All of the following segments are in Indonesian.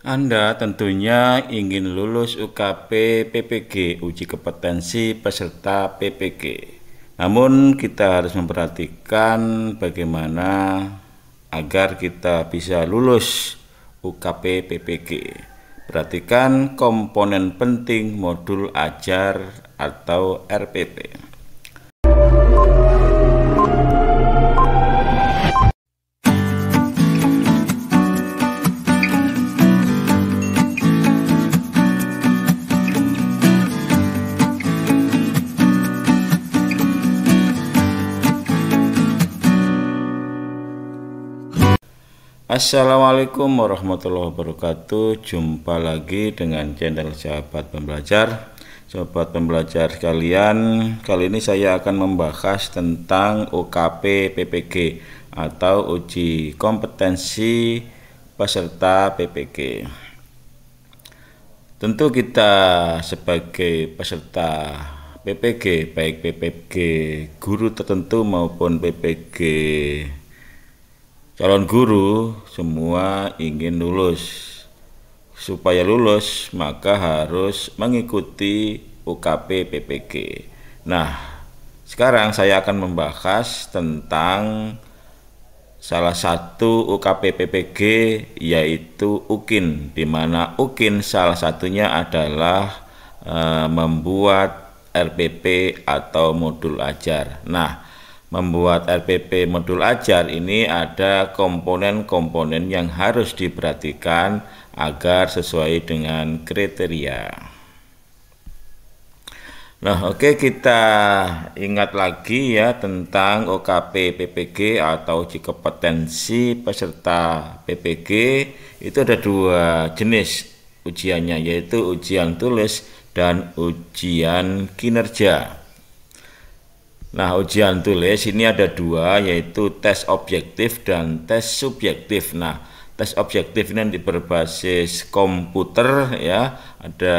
Anda tentunya ingin lulus UKP PPG uji kompetensi peserta PPG. Namun kita harus memperhatikan bagaimana agar kita bisa lulus UKP PPG. Perhatikan komponen penting modul ajar atau RPP. Assalamualaikum warahmatullahi wabarakatuh Jumpa lagi dengan channel sahabat pembelajar sahabat pembelajar kalian. Kali ini saya akan membahas tentang UKP PPG Atau uji kompetensi peserta PPG Tentu kita sebagai peserta PPG Baik PPG guru tertentu maupun PPG calon guru semua ingin lulus. Supaya lulus maka harus mengikuti UKP PPG. Nah, sekarang saya akan membahas tentang salah satu UKP PPG yaitu UKIN di mana UKIN salah satunya adalah e, membuat RPP atau modul ajar. Nah, membuat RPP modul ajar ini ada komponen-komponen yang harus diperhatikan agar sesuai dengan kriteria. Nah, oke okay, kita ingat lagi ya tentang OKP PPG atau uji kompetensi peserta PPG itu ada dua jenis ujiannya yaitu ujian tulis dan ujian kinerja. Nah, ujian tulis ini ada dua, yaitu tes objektif dan tes subjektif. Nah, tes objektif ini nanti berbasis komputer, ya, ada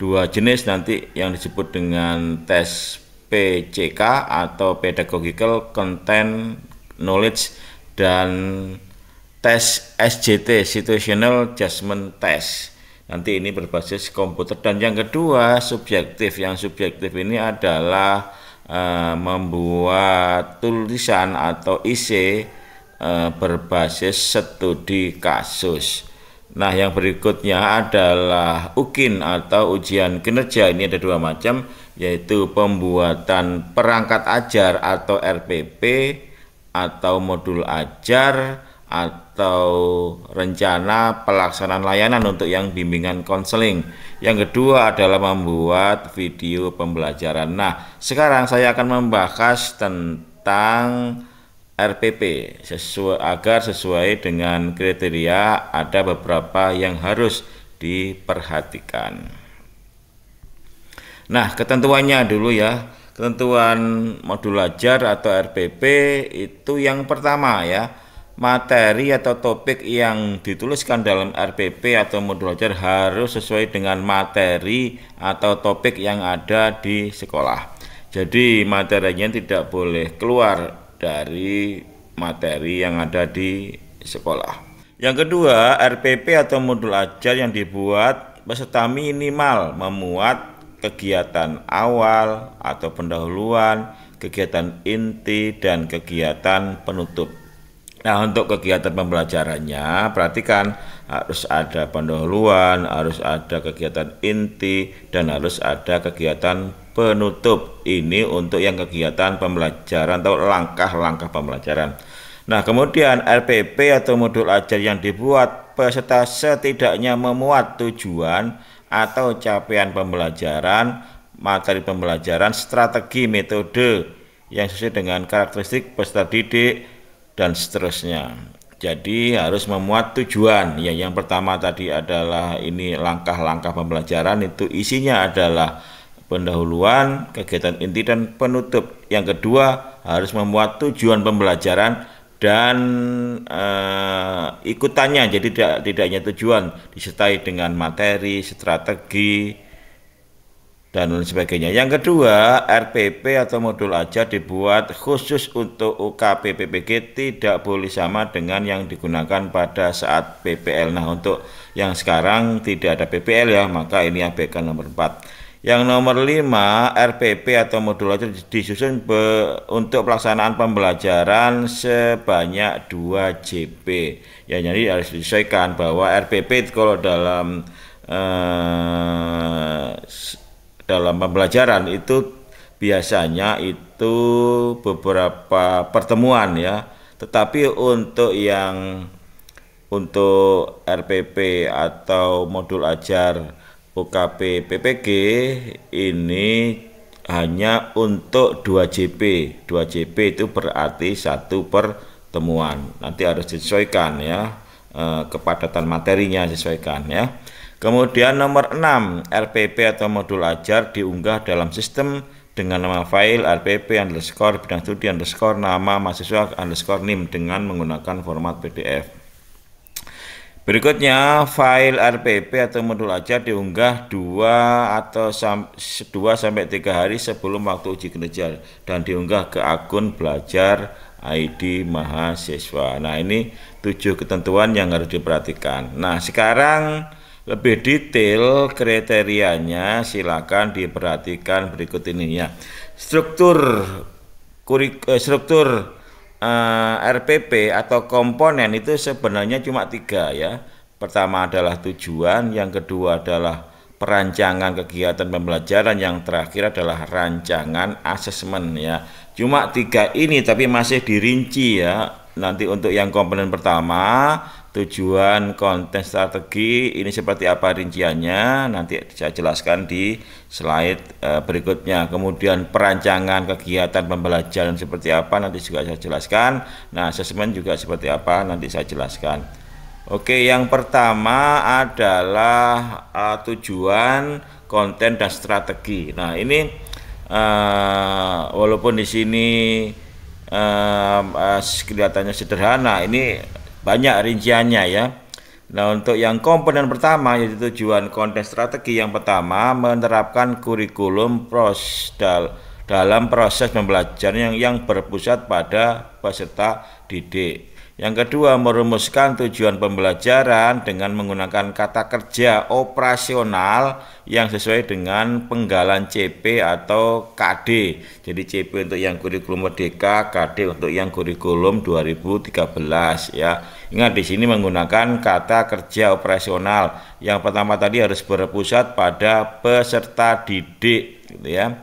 dua jenis nanti yang disebut dengan tes PCK atau Pedagogical Content Knowledge dan tes SJT Situational Judgment Test. Nanti ini berbasis komputer dan yang kedua subjektif. Yang subjektif ini adalah Eh, membuat tulisan atau isi eh, berbasis studi kasus. Nah, yang berikutnya adalah ukin atau ujian kinerja. Ini ada dua macam, yaitu pembuatan perangkat ajar atau RPP atau modul ajar atau atau rencana pelaksanaan layanan untuk yang bimbingan konseling. Yang kedua adalah membuat video pembelajaran. Nah, sekarang saya akan membahas tentang RPP sesuai agar sesuai dengan kriteria ada beberapa yang harus diperhatikan. Nah, ketentuannya dulu ya ketentuan modul ajar atau RPP itu yang pertama ya materi atau topik yang dituliskan dalam RPP atau modul ajar harus sesuai dengan materi atau topik yang ada di sekolah. Jadi materinya tidak boleh keluar dari materi yang ada di sekolah. Yang kedua, RPP atau modul ajar yang dibuat peserta minimal memuat kegiatan awal atau pendahuluan, kegiatan inti dan kegiatan penutup. Nah, untuk kegiatan pembelajarannya, perhatikan harus ada pendahuluan, harus ada kegiatan inti, dan harus ada kegiatan penutup. Ini untuk yang kegiatan pembelajaran atau langkah-langkah pembelajaran. Nah, kemudian RPP atau modul ajar yang dibuat peserta setidaknya memuat tujuan atau capaian pembelajaran, materi pembelajaran, strategi, metode yang sesuai dengan karakteristik peserta didik, dan seterusnya. Jadi harus memuat tujuan. Ya, yang pertama tadi adalah ini langkah-langkah pembelajaran itu isinya adalah pendahuluan, kegiatan inti dan penutup. Yang kedua harus memuat tujuan pembelajaran dan eh, ikutannya. Jadi tidak tidak tujuan disertai dengan materi, strategi, dan lain sebagainya. Yang kedua, RPP atau modul aja dibuat khusus untuk UKP PPG tidak boleh sama dengan yang digunakan pada saat PPL. Nah, untuk yang sekarang tidak ada PPL ya, maka ini ABK nomor 4. Yang nomor 5, RPP atau modul aja disusun be, untuk pelaksanaan pembelajaran sebanyak 2 JP. Ya, jadi harus disesuaikan bahwa RPP kalau dalam eh, dalam pembelajaran itu biasanya itu beberapa pertemuan ya. Tetapi untuk yang untuk RPP atau modul ajar UKP PPG ini hanya untuk 2 JP. 2 JP itu berarti satu pertemuan. Nanti harus disesuaikan ya eh, kepadatan materinya sesuaikan ya. Kemudian nomor 6, RPP atau modul ajar diunggah dalam sistem dengan nama file RPP underscore bidang studi underscore nama mahasiswa underscore NIM dengan menggunakan format PDF. Berikutnya, file RPP atau modul ajar diunggah 2 atau 2 sampai 3 hari sebelum waktu uji kinerja dan diunggah ke akun belajar ID mahasiswa. Nah, ini tujuh ketentuan yang harus diperhatikan. Nah, sekarang lebih detail kriterianya silakan diperhatikan berikut ini ya. Struktur kurik, eh, struktur eh, RPP atau komponen itu sebenarnya cuma tiga ya. Pertama adalah tujuan, yang kedua adalah perancangan kegiatan pembelajaran yang terakhir adalah rancangan asesmen ya cuma tiga ini tapi masih dirinci ya nanti untuk yang komponen pertama tujuan konten strategi ini seperti apa rinciannya nanti saya jelaskan di slide uh, berikutnya kemudian perancangan kegiatan pembelajaran seperti apa nanti juga saya jelaskan nah assessment juga seperti apa nanti saya jelaskan oke yang pertama adalah uh, tujuan konten dan strategi nah ini uh, walaupun di sini kelihatannya sederhana ini banyak rinciannya ya. Nah, untuk yang komponen pertama yaitu tujuan konten strategi yang pertama menerapkan kurikulum pros dal dalam proses pembelajaran yang yang berpusat pada peserta didik. Yang kedua, merumuskan tujuan pembelajaran dengan menggunakan kata kerja operasional yang sesuai dengan penggalan CP atau KD. Jadi CP untuk yang kurikulum merdeka, KD untuk yang kurikulum 2013 ya. Ingat di sini menggunakan kata kerja operasional. Yang pertama tadi harus berpusat pada peserta didik gitu ya.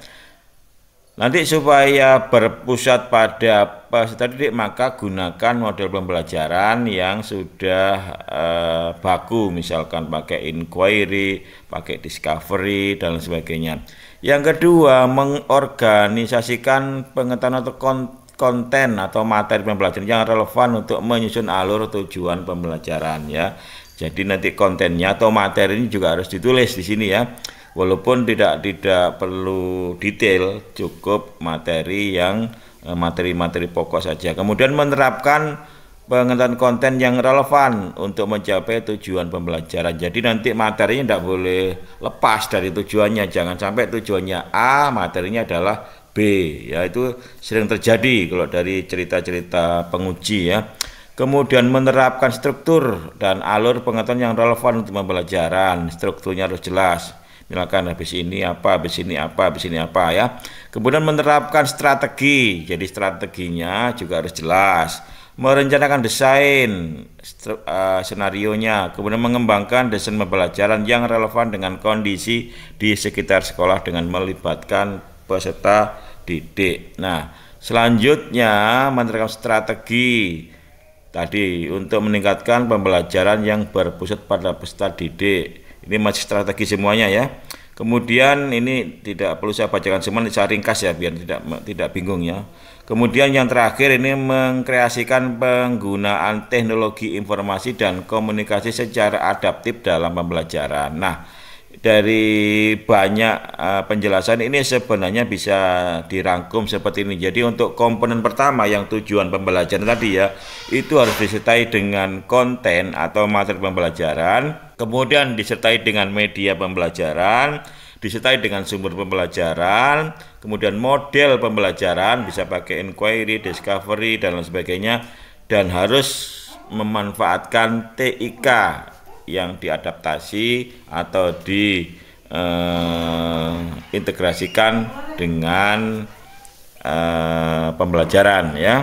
Nanti supaya berpusat pada peserta didik maka gunakan model pembelajaran yang sudah eh, baku misalkan pakai inquiry, pakai discovery dan sebagainya. Yang kedua, mengorganisasikan pengetahuan atau konten atau materi pembelajaran yang relevan untuk menyusun alur tujuan pembelajaran ya. Jadi nanti kontennya atau materi ini juga harus ditulis di sini ya walaupun tidak tidak perlu detail cukup materi yang eh, materi-materi pokok saja kemudian menerapkan pengetahuan konten yang relevan untuk mencapai tujuan pembelajaran. Jadi nanti materinya tidak boleh lepas dari tujuannya. Jangan sampai tujuannya A, materinya adalah B. Ya itu sering terjadi kalau dari cerita-cerita penguji ya. Kemudian menerapkan struktur dan alur pengetahuan yang relevan untuk pembelajaran. Strukturnya harus jelas misalkan habis ini apa habis ini apa habis ini apa ya kemudian menerapkan strategi jadi strateginya juga harus jelas merencanakan desain uh, senarionya, kemudian mengembangkan desain pembelajaran yang relevan dengan kondisi di sekitar sekolah dengan melibatkan peserta didik. Nah, selanjutnya menerapkan strategi tadi untuk meningkatkan pembelajaran yang berpusat pada peserta didik. Ini masih strategi semuanya ya. Kemudian ini tidak perlu saya bacakan semua, saya ringkas ya biar tidak tidak bingung ya. Kemudian yang terakhir ini mengkreasikan penggunaan teknologi informasi dan komunikasi secara adaptif dalam pembelajaran. Nah, dari banyak eh, penjelasan ini sebenarnya bisa dirangkum seperti ini. Jadi untuk komponen pertama yang tujuan pembelajaran tadi ya, itu harus disertai dengan konten atau materi pembelajaran kemudian disertai dengan media pembelajaran, disertai dengan sumber pembelajaran, kemudian model pembelajaran bisa pakai inquiry, discovery dan lain sebagainya dan harus memanfaatkan TIK yang diadaptasi atau diintegrasikan eh, dengan eh, pembelajaran ya.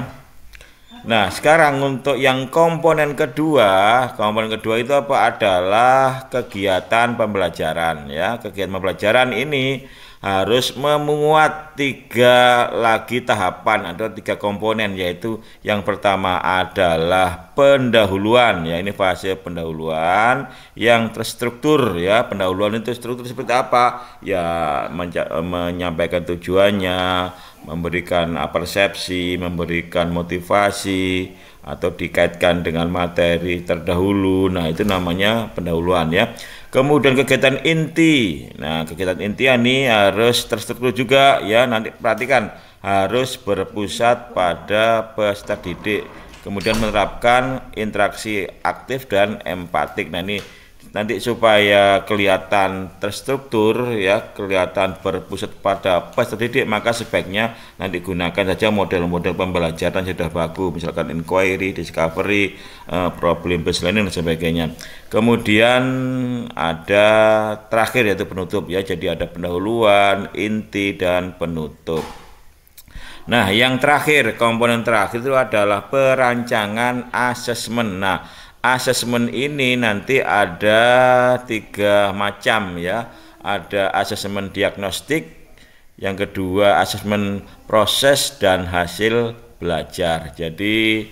Nah, sekarang untuk yang komponen kedua, komponen kedua itu apa? Adalah kegiatan pembelajaran ya. Kegiatan pembelajaran ini harus memuat tiga lagi tahapan atau tiga komponen yaitu yang pertama adalah pendahuluan ya ini fase pendahuluan yang terstruktur ya pendahuluan itu struktur seperti apa ya menyampaikan tujuannya memberikan ah, persepsi memberikan motivasi atau dikaitkan dengan materi terdahulu nah itu namanya pendahuluan ya Kemudian kegiatan inti. Nah, kegiatan inti ini harus terstruktur juga ya. Nanti perhatikan harus berpusat pada peserta didik. Kemudian menerapkan interaksi aktif dan empatik. Nah, ini nanti supaya kelihatan terstruktur ya kelihatan berpusat pada peserta didik maka sebaiknya nanti gunakan saja model-model pembelajaran sudah bagus misalkan inquiry, discovery, eh, problem based learning dan sebagainya kemudian ada terakhir yaitu penutup ya. Jadi ada pendahuluan, inti dan penutup. Nah, yang terakhir, komponen terakhir itu adalah perancangan asesmen. Nah, asesmen ini nanti ada tiga macam ya. Ada asesmen diagnostik, yang kedua asesmen proses dan hasil belajar. Jadi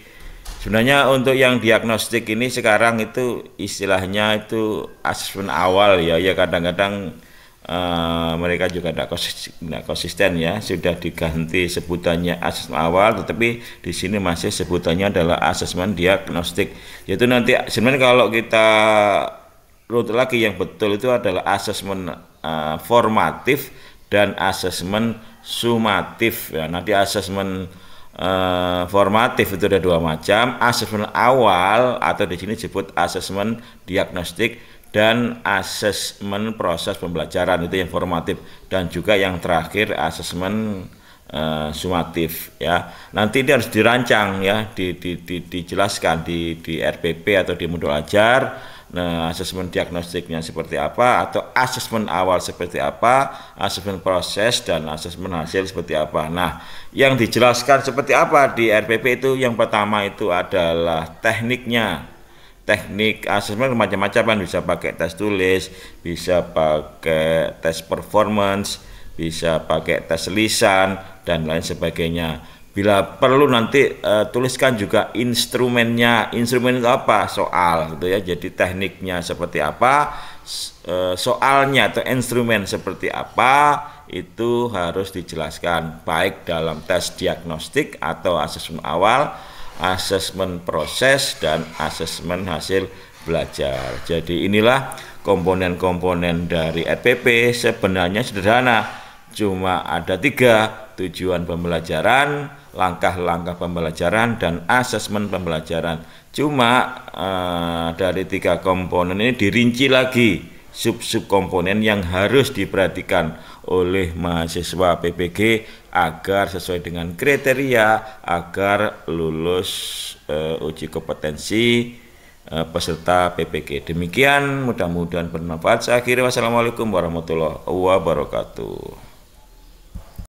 Sebenarnya untuk yang diagnostik ini sekarang itu istilahnya itu asesmen awal ya, ya kadang-kadang uh, mereka juga tidak konsisten, konsisten ya, sudah diganti sebutannya asesmen awal, tetapi di sini masih sebutannya adalah asesmen diagnostik. Yaitu nanti sebenarnya kalau kita rute lagi yang betul itu adalah asesmen uh, formatif dan asesmen sumatif ya. Nanti asesmen eh, formatif itu ada dua macam, asesmen awal atau di sini disebut asesmen diagnostik dan asesmen proses pembelajaran itu yang formatif dan juga yang terakhir asesmen uh, eh, sumatif ya. Nanti ini harus dirancang ya, di, di, di, dijelaskan di di RPP atau di modul ajar nah, asesmen diagnostiknya seperti apa atau asesmen awal seperti apa, asesmen proses dan asesmen hasil seperti apa. Nah, yang dijelaskan seperti apa di RPP itu yang pertama itu adalah tekniknya. Teknik asesmen macam-macam kan bisa pakai tes tulis, bisa pakai tes performance, bisa pakai tes lisan dan lain sebagainya bila perlu nanti uh, tuliskan juga instrumennya instrumen itu apa soal gitu ya jadi tekniknya seperti apa eh, soalnya atau instrumen seperti apa itu harus dijelaskan baik dalam tes diagnostik atau asesmen awal asesmen proses dan asesmen hasil belajar jadi inilah komponen-komponen dari RPP e sebenarnya sederhana cuma ada tiga tujuan pembelajaran langkah-langkah pembelajaran dan asesmen pembelajaran. Cuma uh, dari tiga komponen ini dirinci lagi sub-sub komponen yang harus diperhatikan oleh mahasiswa PPG agar sesuai dengan kriteria agar lulus uh, uji kompetensi uh, peserta PPG. Demikian mudah-mudahan bermanfaat. Saya akhiri wassalamualaikum warahmatullahi wabarakatuh.